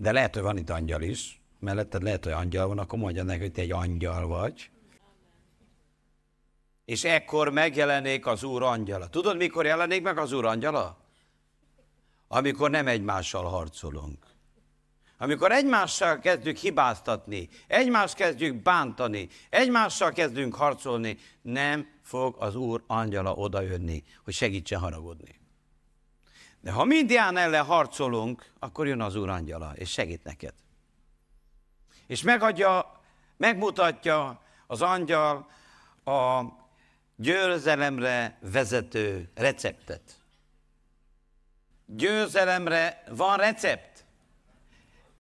De lehet, hogy van itt angyal is, melletted lehet, hogy angyal van, akkor mondja neki, hogy te egy angyal vagy. És ekkor megjelenék az Úr angyala. Tudod, mikor jelenik meg az Úr angyala? Amikor nem egymással harcolunk. Amikor egymással kezdjük hibáztatni, egymást kezdjük bántani, egymással kezdünk harcolni, nem fog az Úr angyala odajönni, hogy segítsen haragodni. De ha Mindián ellen harcolunk, akkor jön az Úr angyala, és segít neked. És megadja, megmutatja az angyal a győzelemre vezető receptet. Győzelemre van recept.